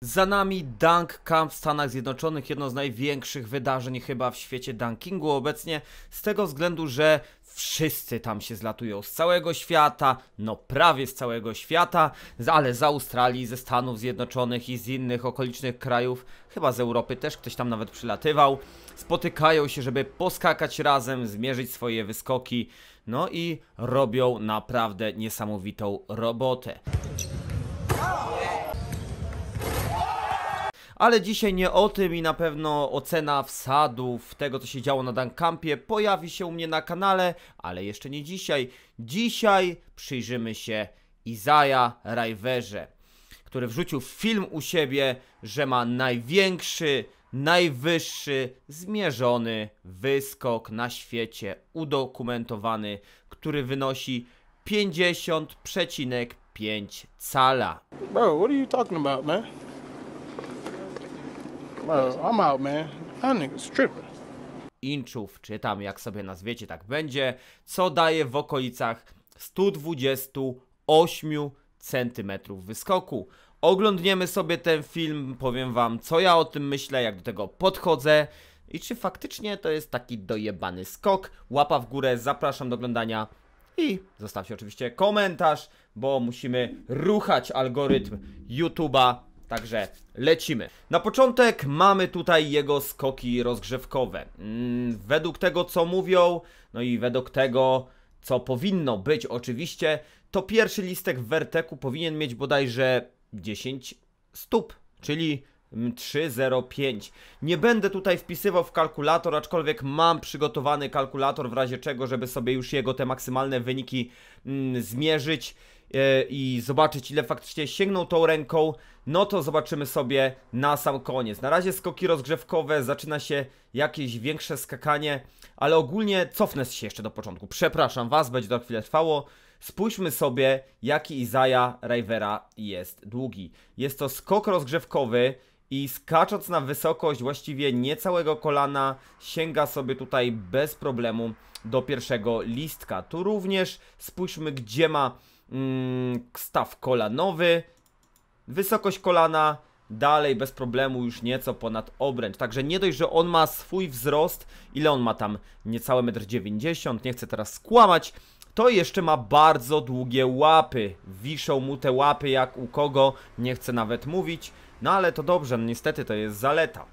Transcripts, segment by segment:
Za nami Dunk Camp w Stanach Zjednoczonych, jedno z największych wydarzeń chyba w świecie dunkingu obecnie, z tego względu, że wszyscy tam się zlatują z całego świata, no prawie z całego świata, ale z Australii, ze Stanów Zjednoczonych i z innych okolicznych krajów, chyba z Europy też ktoś tam nawet przylatywał. Spotykają się, żeby poskakać razem, zmierzyć swoje wyskoki, no i robią naprawdę niesamowitą robotę ale dzisiaj nie o tym i na pewno ocena wsadów, tego co się działo na Dunkampie pojawi się u mnie na kanale, ale jeszcze nie dzisiaj. Dzisiaj przyjrzymy się Izaja Rajwerze, który wrzucił film u siebie, że ma największy najwyższy zmierzony wyskok na świecie, udokumentowany, który wynosi 50,5 cala. Bro, what are you talking about, man? I'm out, man. That nigga's tripping. Inczów, czy tam jak sobie nazwiecie, tak będzie, co daje w okolicach 128 cm wyskoku. Oglądniemy sobie ten film, powiem wam co ja o tym myślę, jak do tego podchodzę i czy faktycznie to jest taki dojebany skok. Łapa w górę, zapraszam do oglądania i zostawcie oczywiście komentarz, bo musimy ruchać algorytm YouTube'a Także lecimy. Na początek mamy tutaj jego skoki rozgrzewkowe. Mm, według tego, co mówią, no i według tego, co powinno być oczywiście, to pierwszy listek w werteku powinien mieć bodajże 10 stóp, czyli 305. Mm, Nie będę tutaj wpisywał w kalkulator, aczkolwiek mam przygotowany kalkulator w razie czego, żeby sobie już jego te maksymalne wyniki mm, zmierzyć. E, i zobaczyć ile faktycznie sięgnął tą ręką, no to zobaczymy sobie na sam koniec. Na razie skoki rozgrzewkowe, zaczyna się jakieś większe skakanie, ale ogólnie cofnę się jeszcze do początku. Przepraszam Was, będzie to chwilę trwało. Spójrzmy sobie, jaki Izaja Rivera jest długi. Jest to skok rozgrzewkowy i skacząc na wysokość właściwie niecałego kolana, sięga sobie tutaj bez problemu do pierwszego listka. Tu również spójrzmy, gdzie ma Mm, staw kolanowy, wysokość kolana, dalej bez problemu już nieco ponad obręcz. Także nie dość, że on ma swój wzrost, ile on ma tam niecałe 1,90 m, nie chcę teraz skłamać, to jeszcze ma bardzo długie łapy. Wiszą mu te łapy jak u kogo, nie chcę nawet mówić, no ale to dobrze, no niestety to jest zaleta.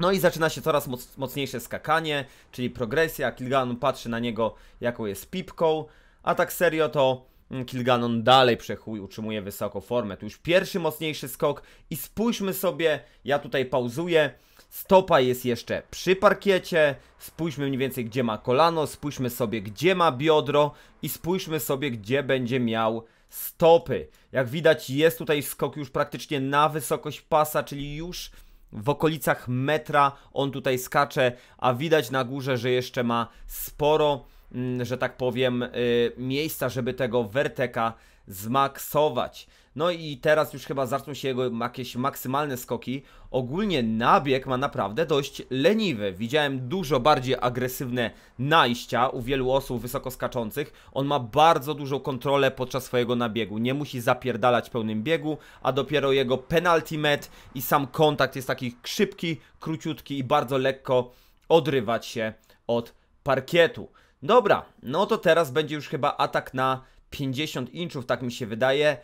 No i zaczyna się coraz moc, mocniejsze skakanie, czyli progresja, Kilgan patrzy na niego jaką jest pipką, a tak serio to Mm, Kilganon dalej przechuj, utrzymuje wysoko formę. Tu już pierwszy mocniejszy skok i spójrzmy sobie, ja tutaj pauzuję. Stopa jest jeszcze przy parkiecie, spójrzmy mniej więcej gdzie ma kolano, spójrzmy sobie gdzie ma biodro i spójrzmy sobie gdzie będzie miał stopy. Jak widać jest tutaj skok już praktycznie na wysokość pasa, czyli już w okolicach metra on tutaj skacze, a widać na górze, że jeszcze ma sporo Mm, że tak powiem, y, miejsca, żeby tego werteka zmaksować. No i teraz już chyba zaczną się jego jakieś maksymalne skoki. Ogólnie nabieg ma naprawdę dość leniwy. Widziałem dużo bardziej agresywne najścia u wielu osób wysoko skaczących. On ma bardzo dużą kontrolę podczas swojego nabiegu. Nie musi zapierdalać pełnym biegu, a dopiero jego penalty met i sam kontakt jest taki szybki, króciutki i bardzo lekko odrywać się od parkietu. Dobra, no to teraz będzie już chyba atak na 50 inchów, tak mi się wydaje.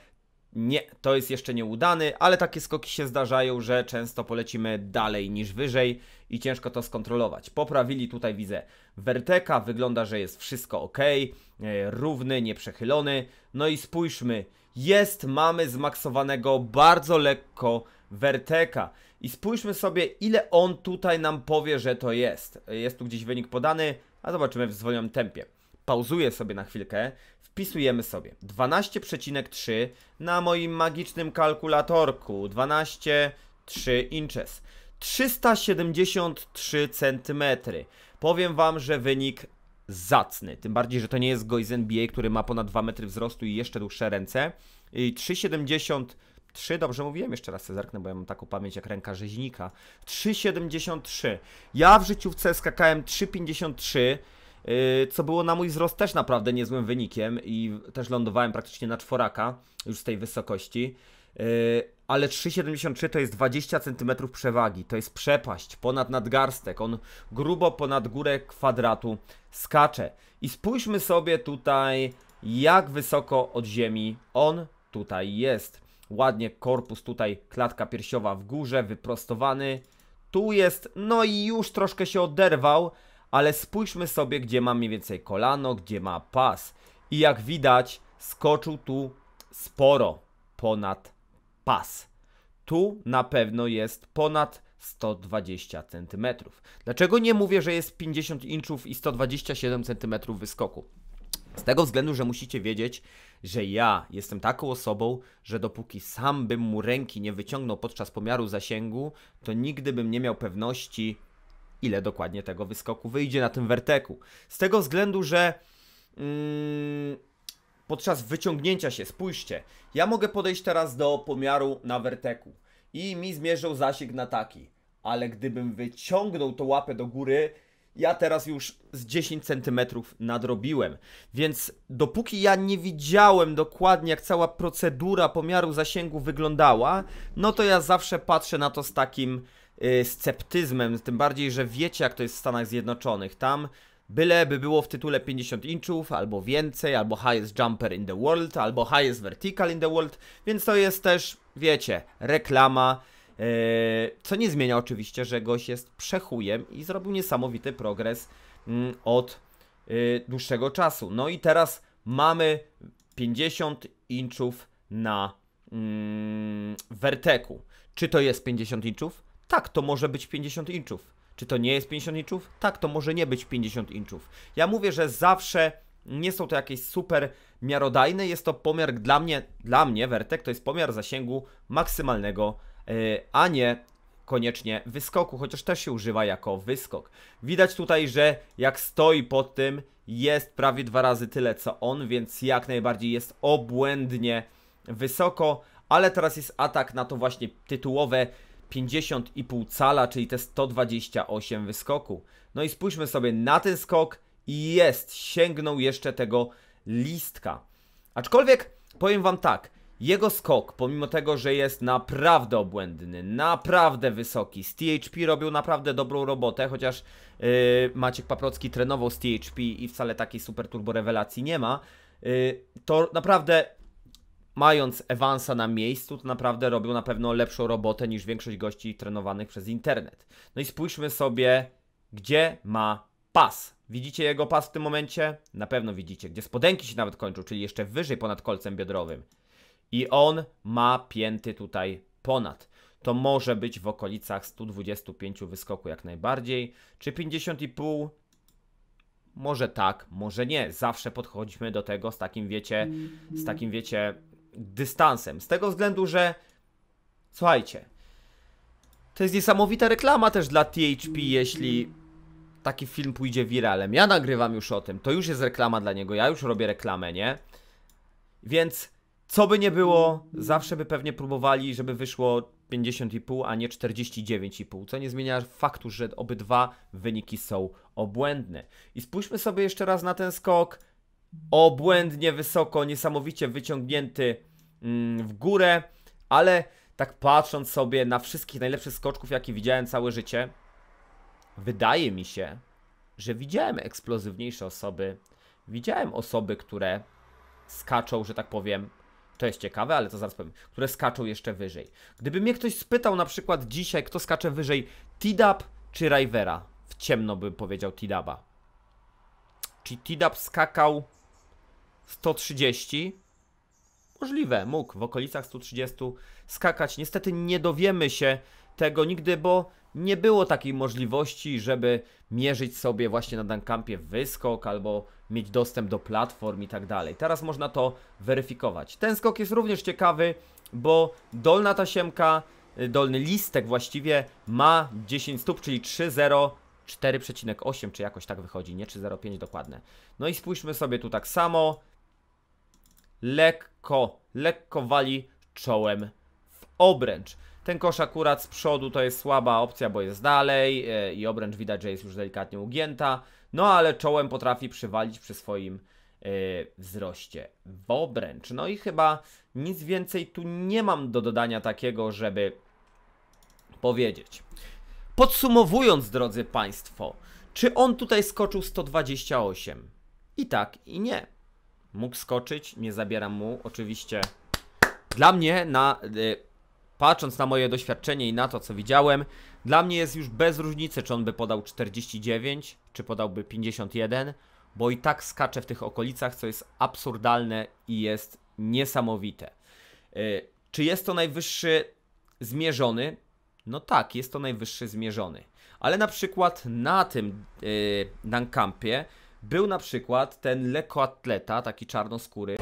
Nie, to jest jeszcze nieudany, ale takie skoki się zdarzają, że często polecimy dalej niż wyżej i ciężko to skontrolować. Poprawili tutaj, widzę, Verteka, wygląda, że jest wszystko ok, e, równy, nieprzechylony. No i spójrzmy, jest, mamy zmaksowanego bardzo lekko Verteka. I spójrzmy sobie, ile on tutaj nam powie, że to jest. E, jest tu gdzieś wynik podany, a zobaczymy w zwolnionym tempie. Pauzuję sobie na chwilkę, wpisujemy sobie 12,3 na moim magicznym kalkulatorku 12,3 inches 373 cm. Powiem wam, że wynik zacny, tym bardziej, że to nie jest gość NBA, który ma ponad 2 metry wzrostu i jeszcze dłuższe ręce i 373 3, dobrze mówiłem? Jeszcze raz sobie zerknę, bo ja mam taką pamięć jak ręka rzeźnika. 3,73. Ja w życiówce skakałem 3,53. Co było na mój wzrost też naprawdę niezłym wynikiem i też lądowałem praktycznie na czworaka już z tej wysokości. Y, ale 3,73 to jest 20 cm przewagi, to jest przepaść ponad nadgarstek. On grubo ponad górę kwadratu skacze. I spójrzmy sobie tutaj, jak wysoko od ziemi on tutaj jest. Ładnie korpus tutaj, klatka piersiowa w górze, wyprostowany. Tu jest, no i już troszkę się oderwał, ale spójrzmy sobie, gdzie ma mniej więcej kolano, gdzie ma pas. I jak widać, skoczył tu sporo ponad pas. Tu na pewno jest ponad 120 cm. Dlaczego nie mówię, że jest 50 inczów i 127 cm wyskoku? Z tego względu, że musicie wiedzieć, że ja jestem taką osobą, że dopóki sam bym mu ręki nie wyciągnął podczas pomiaru zasięgu, to nigdy bym nie miał pewności, ile dokładnie tego wyskoku wyjdzie na tym werteku. Z tego względu, że mm, podczas wyciągnięcia się, spójrzcie, ja mogę podejść teraz do pomiaru na werteku i mi zmierzył zasięg na taki, ale gdybym wyciągnął tą łapę do góry, ja teraz już z 10 centymetrów nadrobiłem. Więc dopóki ja nie widziałem dokładnie, jak cała procedura pomiaru zasięgu wyglądała, no to ja zawsze patrzę na to z takim yy, sceptyzmem. Tym bardziej, że wiecie, jak to jest w Stanach Zjednoczonych. Tam byle by było w tytule 50 inchów, albo więcej, albo highest jumper in the world, albo highest vertical in the world. Więc to jest też, wiecie, reklama co nie zmienia oczywiście, że gość jest przechujem i zrobił niesamowity progres mm, od y, dłuższego czasu. No i teraz mamy 50 inczów na mm, werteku. Czy to jest 50 inczów? Tak, to może być 50 inczów. Czy to nie jest 50 inczów? Tak, to może nie być 50 inczów. Ja mówię, że zawsze nie są to jakieś super miarodajne. Jest to pomiar dla mnie, dla mnie wertek to jest pomiar zasięgu maksymalnego E, a nie koniecznie wyskoku, chociaż też się używa jako wyskok. Widać tutaj, że jak stoi pod tym, jest prawie dwa razy tyle co on, więc jak najbardziej jest obłędnie wysoko, ale teraz jest atak na to właśnie tytułowe 50,5 cala, czyli te 128 wyskoku. No i spójrzmy sobie na ten skok i jest, sięgnął jeszcze tego listka. Aczkolwiek powiem Wam tak, jego skok, pomimo tego, że jest naprawdę obłędny, naprawdę wysoki, z THP robił naprawdę dobrą robotę, chociaż yy, Maciek Paprocki trenował z THP i wcale takiej super turbo rewelacji nie ma, yy, to naprawdę mając Evansa na miejscu, to naprawdę robił na pewno lepszą robotę niż większość gości trenowanych przez internet. No i spójrzmy sobie, gdzie ma pas. Widzicie jego pas w tym momencie? Na pewno widzicie, gdzie spodenki się nawet kończą, czyli jeszcze wyżej ponad kolcem biodrowym i on ma pięty tutaj ponad. To może być w okolicach 125 wyskoku jak najbardziej, czy 50,5. Może tak, może nie. Zawsze podchodzimy do tego z takim wiecie, z mhm. takim wiecie dystansem. Z tego względu, że słuchajcie, to jest niesamowita reklama też dla THP, jeśli taki film pójdzie wiralem. Ja nagrywam już o tym, to już jest reklama dla niego, ja już robię reklamę, nie? Więc co by nie było, zawsze by pewnie próbowali, żeby wyszło 50,5, a nie 49,5, co nie zmienia faktu, że obydwa wyniki są obłędne. I spójrzmy sobie jeszcze raz na ten skok. Obłędnie wysoko, niesamowicie wyciągnięty mm, w górę, ale tak patrząc sobie na wszystkich najlepszych skoczków, jakie widziałem całe życie, wydaje mi się, że widziałem eksplozywniejsze osoby. Widziałem osoby, które skaczą, że tak powiem, to jest ciekawe, ale to zaraz powiem, które skaczą jeszcze wyżej. Gdyby mnie ktoś spytał na przykład dzisiaj, kto skacze wyżej, Tidab czy Rivera, w ciemno bym powiedział Tidaba. Czy Tidab skakał 130, Możliwe, mógł w okolicach 130 skakać. Niestety nie dowiemy się tego nigdy, bo nie było takiej możliwości, żeby mierzyć sobie właśnie na Dunkampie wyskok albo mieć dostęp do platform i tak dalej. Teraz można to weryfikować. Ten skok jest również ciekawy, bo dolna tasiemka, y, dolny listek właściwie ma 10 stóp, czyli 3,0 4,8 czy jakoś tak wychodzi, nie 3,05 dokładne. No i spójrzmy sobie tu tak samo, lekko, lekko wali czołem w obręcz. Ten kosz akurat z przodu to jest słaba opcja, bo jest dalej e, i obręcz widać, że jest już delikatnie ugięta. No ale czołem potrafi przywalić przy swoim e, wzroście w obręcz. No i chyba nic więcej tu nie mam do dodania takiego, żeby powiedzieć. Podsumowując, drodzy Państwo, czy on tutaj skoczył 128? I tak, i nie. Mógł skoczyć, nie zabieram mu. Oczywiście dla mnie, na, y, patrząc na moje doświadczenie i na to, co widziałem, dla mnie jest już bez różnicy, czy on by podał 49, czy podałby 51, bo i tak skacze w tych okolicach, co jest absurdalne i jest niesamowite. Y, czy jest to najwyższy zmierzony? No tak, jest to najwyższy zmierzony. Ale na przykład na tym yy, Nankampie był na przykład ten lekoatleta, taki czarnoskóry,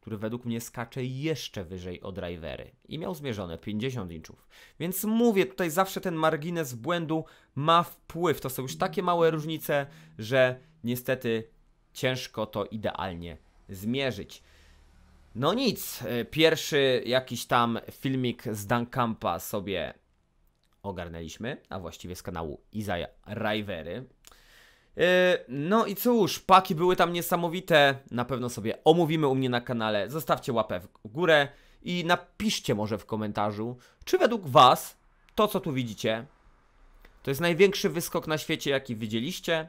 który według mnie skacze jeszcze wyżej od drivery i miał zmierzone 50 inczów. Więc mówię, tutaj zawsze ten margines błędu ma wpływ. To są już takie małe różnice, że niestety ciężko to idealnie zmierzyć. No nic, pierwszy jakiś tam filmik z Dunkampa sobie ogarnęliśmy, a właściwie z kanału Izaja Rivery. Yy, no i cóż, paki były tam niesamowite, na pewno sobie omówimy u mnie na kanale, zostawcie łapę w górę i napiszcie może w komentarzu, czy według Was to co tu widzicie, to jest największy wyskok na świecie jaki widzieliście?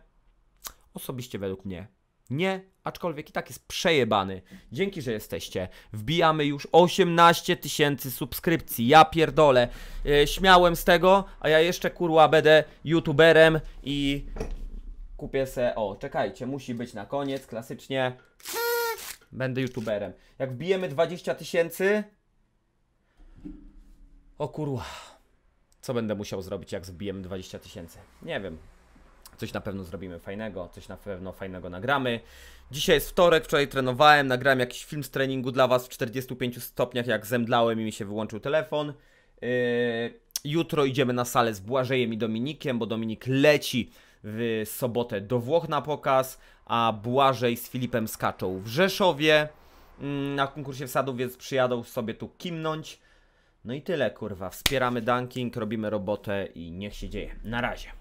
Osobiście według mnie nie, aczkolwiek i tak jest przejebany. Dzięki, że jesteście. Wbijamy już 18 tysięcy subskrypcji. Ja pierdolę. Yy, śmiałem z tego, a ja jeszcze kurwa będę youtuberem i kupię se, o czekajcie, musi być na koniec, klasycznie będę youtuberem. Jak wbijemy 20 tysięcy, o kurwa, co będę musiał zrobić jak zbijemy 20 tysięcy? Nie wiem. Coś na pewno zrobimy fajnego, coś na pewno fajnego nagramy. Dzisiaj jest wtorek, wczoraj trenowałem, nagrałem jakiś film z treningu dla Was w 45 stopniach, jak zemdlałem i mi się wyłączył telefon. Yy, jutro idziemy na salę z Błażejem i Dominikiem, bo Dominik leci w sobotę do Włoch na pokaz, a Błażej z Filipem skaczą w Rzeszowie mm, na konkursie wsadów, więc przyjadą sobie tu kimnąć. No i tyle, kurwa. Wspieramy dunking, robimy robotę i niech się dzieje. Na razie.